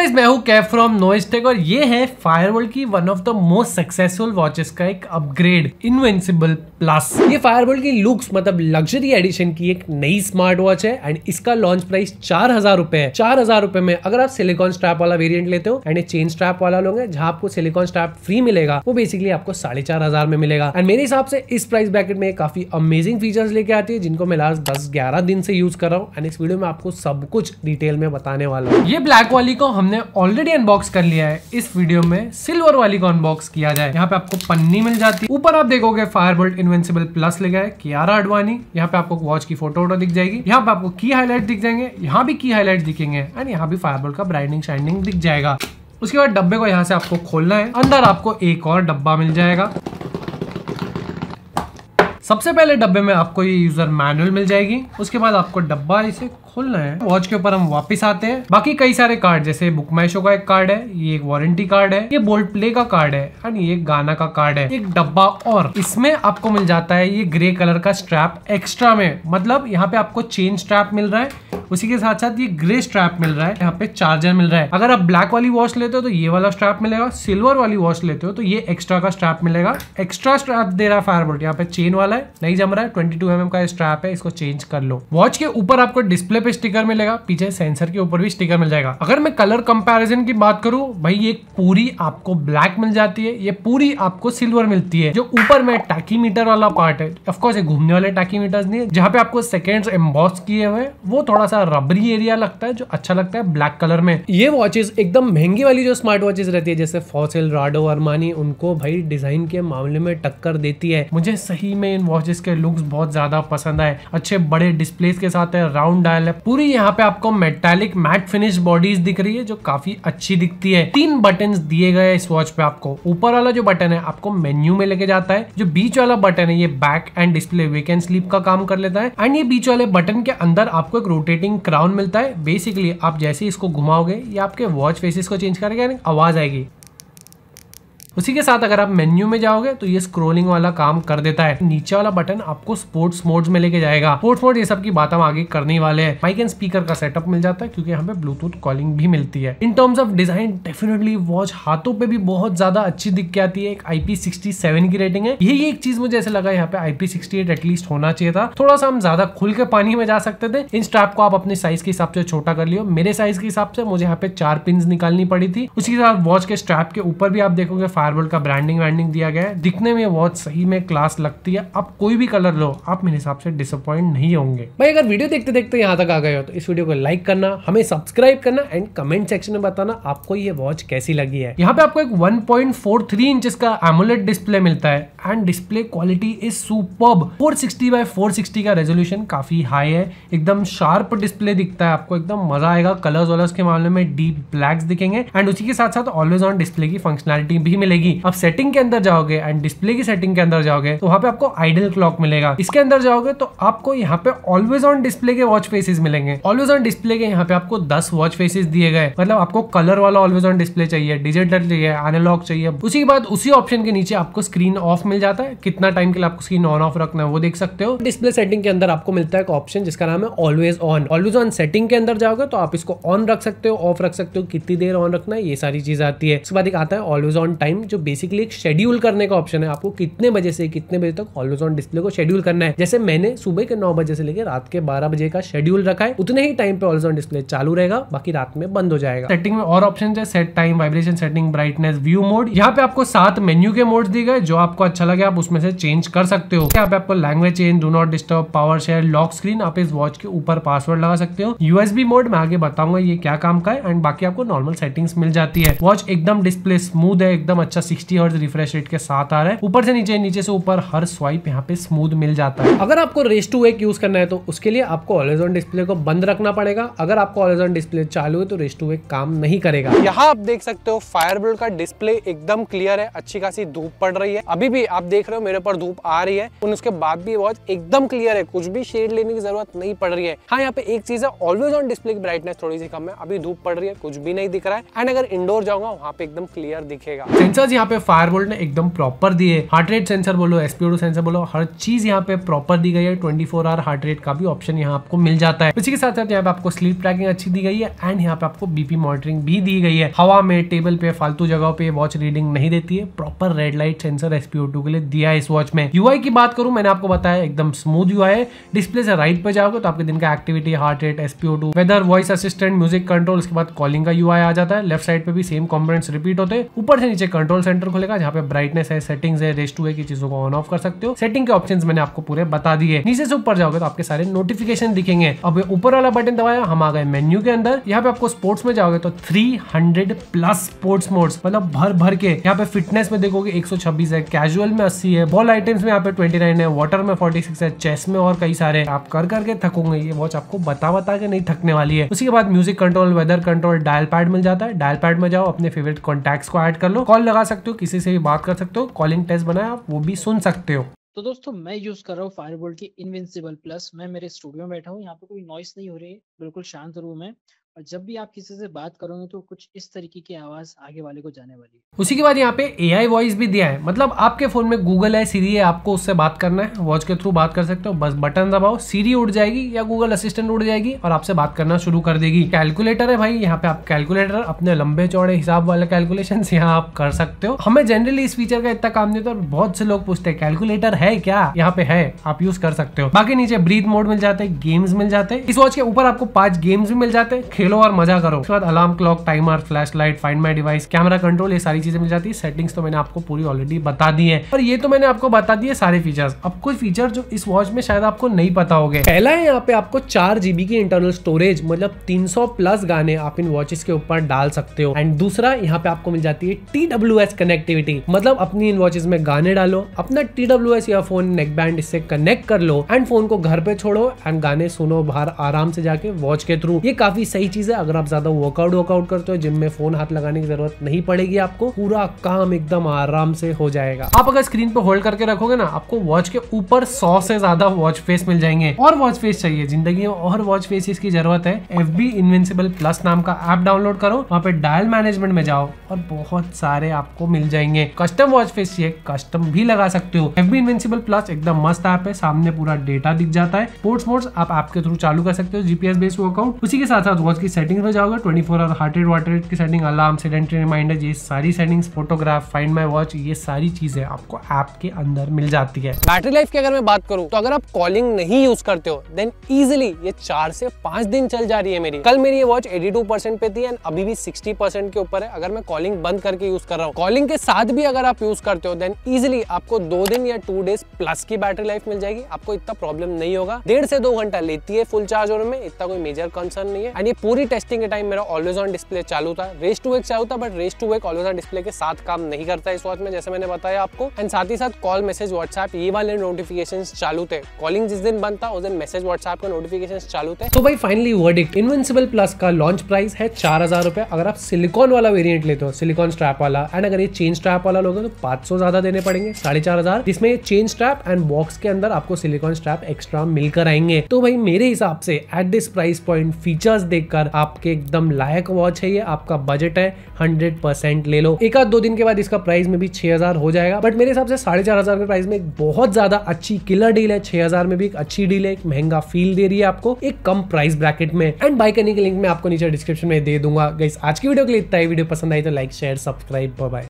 guys मैं हूं Kaif from नोइस्टेक और ये है फायरवॉल की one of the most successful watches का एक अपग्रेड इनवेंसिबल प्लस ये फायरवॉल की लुक्स मतलब लग्जरी एडिशन की एक नई स्मार्ट वॉच है एंड इसका लॉन्च प्राइस चार हजार रुपए है चार हजार रुपए में अगर आप सिलिकॉन स्ट्रैप वाला वेरियंट लेते हो एंड चेन स्ट्रैप वाला लोग जहां आपको सिलिकॉन स्ट्रैप फ्री मिलेगा वो बेसिकली आपको साढ़े चार हजार में मिलेगा एंड मेरे हिसाब से इस प्राइस ब्रैकेट में काफी अमेजिंग फीचर्स लेके आती है जिनको मैं लास्ट दस ग्यारह दिन से यूज कर रहा हूँ एंड इस वीडियो में आपको सब कुछ डिटेल में बताने वाला हूँ ये ब्लैक वाली को हम हमने ऑलरेडी अनबॉक्स कर लिया है इस वीडियो में सिल्वर वाली को अनबॉक्स किया जाए यहाँ पे आपको पन्नी मिल जाती है ऊपर आप देखोगे फायर बोल्ट इन्वेंसिबल प्लस लिखा है कियारा अडवाणी यहाँ पे आपको वॉच की फोटो वोटो दिख जाएगी यहाँ पे आपको की हाईलाइट दिख जाएंगे यहाँ भी की हाईलाइट दिखेंगे एंड यहाँ भी फायरबोल्ट का ब्राइडिंग शाइनिंग दिख जाएगा उसके बाद डब्बे को यहाँ से आपको खोलना है अंदर आपको एक और डब्बा मिल जाएगा सबसे पहले डब्बे में आपको ये यूजर मैनुअल मिल जाएगी उसके बाद आपको डब्बा इसे खोलना है वॉच के ऊपर हम वापस आते हैं बाकी कई सारे कार्ड जैसे बुक मैशो का एक कार्ड है ये एक वारंटी कार्ड है ये बोल्ड प्ले का कार्ड है एंड ये गाना का कार्ड है एक डब्बा और इसमें आपको मिल जाता है ये ग्रे कलर का स्ट्रैप एक्स्ट्रा में मतलब यहाँ पे आपको चेन स्ट्रैप मिल रहा है उसी के साथ साथ ये ग्रे स्ट्रैप मिल रहा है यहाँ पे चार्जर मिल रहा है अगर आप ब्लैक वाली वॉच लेते हो तो ये वाला स्ट्रैप मिलेगा सिल्वर वाली वॉच लेते हो तो ये एक्स्ट्रा का स्ट्रैप मिलेगा एक्स्ट्रा स्ट्रैप दे रहा है फायरबोल्ट यहाँ पे चेन वाला है नहीं जम रहा है ट्वेंटी टू का स्ट्रैप है इसको चेंज कर लो वॉच के ऊपर आपको डिस्प्ले पे स्टिकर मिलेगा पीछे सेंसर के ऊपर भी स्टिकर मिल जाएगा अगर मैं कलर कंपेरिजन की बात करूँ भाई ये पूरी आपको ब्लैक मिल जाती है ये पूरी आपको सिल्वर मिलती है जो ऊपर में टैकीमीटर वाला पार्ट है ऑफकोर्स ये घूमने वाले टैकीमीटर नहीं है जहाँ पे आपको सेकेंड एम्बॉस किए हुए वो थोड़ा सा सा रबरी एरिया लगता है जो अच्छा लगता है ब्लैक कलर में ये वॉचेज एकदम महंगी वाली जो स्मार्ट वॉचेज रहती है जैसे फॉसिल राडो अरमानी उनको भाई डिजाइन के मामले में टक्कर देती है मुझे सही में इन वॉचेस के लुक्स बहुत ज्यादा पसंद आए अच्छे बड़े डिस्प्लेस के साथ है राउंड डायल है पूरी यहाँ पे आपको मेटेलिक मैट फिनिश बॉडीज दिख रही है जो काफी अच्छी दिखती है तीन बटन दिए गए इस वॉच पे आपको ऊपर वाला जो बटन है आपको मेन्यू में लेके जाता है जो बीच वाला बटन है ये back and display wake and sleep का काम कर लेता है एंड ये बीच वाले बटन के अंदर आपको एक रोटेटिंग पिंक क्राउन मिलता है बेसिकली आप जैसे इसको घुमाओगे या आपके वॉच फेसिस को चेंज करेगा आवाज़ आएगी उसी के साथ अगर आप मेन्यू में जाओगे तो ये स्क्रोलिंग वाला काम कर देता है नीचे वाला बटन आपको स्पोर्ट्स मोड्स में लेके जाएगा स्पोर्ट्स मोड ये सब की बात हम आगे करने वाले हैं माइक एंड स्पीकर का सेटअप मिल जाता है क्योंकि हमें ब्लूटूथ कॉलिंग भी मिलती है in terms of design definitely watch हाथों पे भी बहुत ज्यादा अच्छी दिख के आती है एक आईपी की रेटिंग है यही एक चीज मुझे ऐसे लगा यहाँ पे आईपी एटलीस्ट होना चाहिए था थोड़ा सा हम ज्यादा खुल के पानी में जा सकते थे इन स्ट्रैप को आप अपने साइज के हिसाब से छोटा कर लियो मेरे साइज के हिसाब से मुझे यहाँ पे चार पिन निकालनी पड़ी थी उसी के साथ वॉच के स्ट्रैप के ऊपर भी आप देखोगे फायरबोल्ट का ब्रांडिंग वैंडिंग दिया गया है दिखने में बहुत सही में क्लास लगती है आप कोई भी कलर लो आप मेरे हिसाब से डिसअपॉइंट नहीं होंगे भाई अगर वीडियो देखते देखते यहाँ तक आ गए हो तो इस वीडियो को लाइक करना हमें सब्सक्राइब करना एंड कमेंट सेक्शन में बताना आपको ये वॉच कैसी लगी है यहाँ पे आपको एक one point four three inch का एमुलेट डिस्प्ले मिलता है and display quality is super superb 460 by sixty का रेजोल्यूशन काफ़ी हाई है एकदम शार्प डिस्प्ले दिखता है आपको एकदम मजा आएगा कलर्स वालर्स के मामले में डीप ब्लैक्स दिखेंगे एंड उसी के साथ साथ ऑलवेज ऑन डिस्प्ले की फंक्शनलिटी भी मिल मिलेगी अब सेटिंग के अंदर जाओगे एंड डिस्प्ले की सेटिंग के अंदर जाओगे तो वहाँ पे आपको आइडल क्लॉक मिलेगा इसके अंदर जाओगे तो आपको यहाँ पे ऑलवेज ऑन डिस्प्ले के वॉच फेसेस मिलेंगे ऑलवेज ऑन डिस्प्ले के यहाँ पे आपको दस वॉच फेसेस दिए गए मतलब आपको कलर वाला ऑलवेज ऑन डिस्प्ले चाहिए डिजिटल चाहिए एनालॉग चाहिए उसी के बाद उसी ऑप्शन के नीचे आपको स्क्रीन ऑफ मिल जाता है कितना टाइम के लिए आपको स्क्रीन ऑन ऑफ रखना है वो देख सकते हो डिस्प्ले सेटिंग के अंदर आपको मिलता है ऑप्शन जिसका नाम है always on always on setting के अंदर जाओगे तो आप इसको ऑन रख सकते हो ऑफ रख सकते हो कितनी देर ऑन रखना है ये सारी चीज आती है उसके बाद एक आता है ऑलवेज ऑन टाइम टाइम जो बेसिकली एक शेड्यूल करने का ऑप्शन है आपको कितने बजे से कितने बजे तक ऑलवेज ऑन डिस्प्ले को शेड्यूल करना है जैसे मैंने सुबह के नौ बजे से लेकर रात के बारह बजे का शेड्यूल रखा है उतने ही टाइम पे ऑलवेज ऑन डिस्प्ले चालू रहेगा बाकी रात में बंद हो जाएगा सेटिंग में और ऑप्शन है set time vibration setting brightness view mode यहाँ पे आपको सात मेन्यू के मोड दिए गए जो आपको अच्छा लगे आप उसमें से चेंज कर सकते हो यहाँ पे आपको language change do not disturb power share lock screen आप इस वॉच के ऊपर पासवर्ड लगा सकते हो यूएसबी मोड मैं आगे बताऊंगा ये क्या काम का है एंड बाकी आपको नॉर्मल सेटिंग्स मिल जाती है वॉच एकदम डिस्प्ले स्मूथ है एकदम अच्छा सिक्सटी हर्ज रिफ्रेश रेट के साथ आ रहा है ऊपर से नीचे नीचे से ऊपर हर स्वाइप यहाँ पे स्मूथ मिल जाता है अगर आपको रेस टू एक यूज करना है तो उसके लिए आपको ऑलेजोन डिस्प्ले को बंद रखना पड़ेगा अगर आपको ऑलेजोन डिस्प्ले चालू है तो रेस टू एक काम नहीं करेगा यहाँ आप देख सकते हो फायरबोल्ट का डिस्प्ले एकदम क्लियर है अच्छी खासी धूप पड़ रही है अभी भी आप देख रहे हो मेरे पर धूप आ रही है उसके बाद भी वॉच एकदम क्लियर है कुछ भी शेड लेने की जरूरत नहीं पड़ रही है हाँ यहाँ पे एक चीज है ऑलवेज ऑन डिस्प्ले की ब्राइटनेस थोड़ी सी कम है अभी धूप पड़ रही है कुछ भी नहीं दिख रहा है एंड अगर इंडोर जाऊंगा वहाँ पे एकदम क्लियर दिखेगा सेंसर्स यहाँ पे फायर ने एकदम प्रॉपर दिए हार्ट रेट सेंसर बोलो एसपीओ सेंसर बोलो हर चीज यहाँ पे प्रॉपर दी गई है twenty four hour heart rate का भी ऑप्शन यहाँ आपको मिल जाता है इसी के साथ साथ यहाँ पे आपको स्लीप ट्रैकिंग अच्छी दी गई है एंड यहाँ पे आपको बीपी मॉनिटरिंग भी दी गई है हवा में टेबल पे फालतू जगह पे वॉच रीडिंग नहीं देती है proper red light sensor SPO के लिए दिया है इस वॉच में यूआई की बात करूं मैंने आपको बताया एकदम स्मूथ यूआई है डिस्प्ले से राइट पर जाओगे तो आपके दिन का activity heart rate SPO two weather voice assistant music control उसके बाद कॉलिंग का यू आ जाता है लेफ्ट साइड पे भी सेम कॉम्पोनेट्स रिपीट होते हैं ऊपर से नीचे कंट्रोल कंट्रोल सेंटर खुलेगा जहाँ पे ब्राइटनेस है सेटिंग्स है रेस्ट है की चीजों को ऑन ऑफ कर सकते हो सेटिंग के ऑप्शन मैंने आपको पूरे बता दिए नीचे से ऊपर जाओगे तो आपके सारे नोटिफिकेशन दिखेंगे अब ऊपर वाला बटन दबाया हम आ गए मेन्यू के अंदर यहाँ पे आपको स्पोर्ट्स में जाओगे तो थ्री प्लस स्पोर्ट्स मोड्स मतलब भर भर के यहाँ पे फिटनेस में देखोगे एक है कैजुअल में अस्सी है बॉल आइटम्स में यहाँ पे ट्वेंटी है वाटर में सिक्स है चेस में और कई सारे आप कर करके थकोगे ये वॉच आपको बता बता के नहीं थकने वाली है उसके बाद music control weather control dial pad मिल जाता है डायल पैड में जाओ अपने फेवरेट कॉन्टैक्ट को एड कर लो कॉल लगा लगा सकते हो किसी से भी बात कर सकते हो कॉलिंग टेस्ट बनाया आप वो भी सुन सकते हो तो दोस्तों मैं यूज़ कर रहा हूँ फायरबोल्ट की इनविंसिबल प्लस मैं मेरे स्टूडियो में बैठा हूँ यहाँ पे कोई नॉइस नहीं हो रही है बिल्कुल शांत रूम है और जब भी आप किसी से बात करोगे तो कुछ इस तरीके की आवाज आगे वाले को जाने वाली है उसी के बाद यहाँ पे ए आई वॉइस भी दिया है मतलब आपके फोन में गूगल है सीरी है आपको उससे बात करना है वॉच के थ्रू बात कर सकते हो बस बटन दबाओ सीरी उड़ जाएगी या गूगल असिस्टेंट उड़ जाएगी और आपसे बात करना शुरू कर देगी कैलकुलेटर है भाई यहाँ पे आप कैलकुलेटर अपने लंबे चौड़े हिसाब वाले कैलकुलेशन यहाँ आप कर सकते हो हमें जनरली इस फीचर का इतना काम नहीं होता बहुत से लोग पूछते हैं कैलकुलेटर है क्या यहाँ पे है आप यूज कर सकते हो बाकी नीचे ब्रीथ मोड मिल जाते हैं गेम्स मिल जाते हैं इस वॉच के ऊपर आपको पांच गेम्स भी मिल जाते हैं खेलो और मजा करो उसके बाद alarm clock timer flash light find my device camera control ये सारी चीजें मिल जाती है सेटिंग्स तो मैंने आपको पूरी ऑलरेडी बता दी है और ये तो मैंने आपको बता दिए सारे फीचर्स अब कुछ फीचर जो इस वॉच में शायद आपको नहीं पता हो गए पहला है यहाँ पे आपको चार जीबी की इंटरनल स्टोरेज मतलब तीन प्लस गाने आप इन वॉचेस के ऊपर डाल सकते हो एंड दूसरा यहाँ पे आपको मिल जाती है टी डब्ल्यू एस कनेक्टिविटी मतलब अपनी इन वॉचेस में गाने डालो अपना टी डब्ल्यू एस या फोन नेक बैंड इससे कनेक्ट कर लो एंड फोन को घर पे छोड़ो एंड गाने सुनो बाहर आराम से जाके वॉच के थ्रू ये काफी सही अच्छी चीज़ है अगर आप ज़्यादा वर्कआउट वर्कआउट करते हो जिम में फ़ोन हाथ लगाने की ज़रूरत नहीं पड़ेगी आपको पूरा काम एकदम आराम से हो जाएगा आप अगर स्क्रीन पर होल्ड करके रखोगे ना आपको वॉच के ऊपर सौ से ज़्यादा वॉच फेस मिल जाएंगे और वॉच फेस चाहिए जिंदगी में और वॉच फेसिस की जरूरत है एफ बी प्लस नाम का ऐप डाउनलोड करो वहाँ पे डायल मैनेजमेंट में जाओ और बहुत सारे आपको मिल जाएंगे कस्टम वॉच फेस चाहिए कस्टम भी लगा सकते हो एफ बी इन्वेंसिबल प्लस एकदम मस्त ऐप है सामने पूरा डेटा दिख जाता है स्पोर्ट्स मोड्स आप ऐप के थ्रू चालू कर सकते हो जीपीएस बेस्ड वर्कआउट उसी के साथ साथ वॉच उसकी सेटिंग में जाओगे 24 four hour heart rate water rate की सेटिंग अलार्म सेडेंट्री रिमाइंडर ये सारी settings photograph find my watch ये सारी चीज़ें आपको ऐप के अंदर मिल जाती है बैटरी लाइफ की अगर मैं बात करूँ तो अगर आप कॉलिंग नहीं यूज करते हो देन इजिली ये चार से पांच दिन चल जा रही है मेरी कल मेरी ये वॉच एटी पे थी एंड अभी भी सिक्सटी के ऊपर है अगर मैं कॉलिंग बंद करके यूज कर रहा हूँ कॉलिंग के साथ भी अगर आप यूज करते हो देन इजिली आपको दो दिन या टू डेज प्लस की बैटरी लाइफ मिल जाएगी आपको इतना प्रॉब्लम नहीं होगा डेढ़ से दो घंटा लेती है फुल चार्ज होने में इतना कोई मेजर कंसर्न नहीं है एंड ये पूरी टेस्टिंग के टाइम मेरा ऑलवेज ऑन डिस्प्ले चालू था रेस टू एक चालू था बट रेस टू एक ऑलवेज ऑन डिस्प्ले के साथ काम नहीं करता इस वॉच में जैसे मैंने बताया आपको एंड साथ ही साथ कॉल मैसेज व्हाट्सएप ये वाले नोटिफिकेशन चालू थे कॉलिंग जिस दिन बंद था उस दिन मैसेज व्हाट्सएप का नोटिफिकेशन चालू थे तो भाई फाइनली वर्डिक्ट इनविंसिबल प्लस का लॉन्च प्राइस है चार हजार रुपए अगर आप सिलिकॉन वाला वेरिएंट लेते हो सिलिकॉन स्ट्रैप वाला एंड अगर ये चेन स्ट्रैप वाला लोगे तो पांच सौ ज्यादा देने पड़ेंगे साढ़े चार हजार जिसमें चेन स्ट्रैप एंड बॉक्स के अंदर आपको सिलिकॉन स्ट्रैप एक्स्ट्रा मिलकर आएंगे तो भाई मेरे हिसाब से at this price point features देखकर अगर आपके एकदम लायक वॉच है ये आपका बजट है हंड्रेड परसेंट ले लो एक आध दो दिन के बाद इसका प्राइस में भी छह हजार हो जाएगा बट मेरे हिसाब से साढ़े चार हजार के प्राइस में एक बहुत ज्यादा अच्छी किलर डील है छह हजार में भी एक अच्छी डील है एक महंगा फील दे रही है आपको एक कम प्राइस ब्रैकेट में एंड बाइक करने के लिंक मैं आपको नीचे डिस्क्रिप्शन में दे दूंगा गाइस आज की वीडियो के लिए इतना ही वीडियो पसंद आई तो लाइक शेयर सब्सक्राइब बाय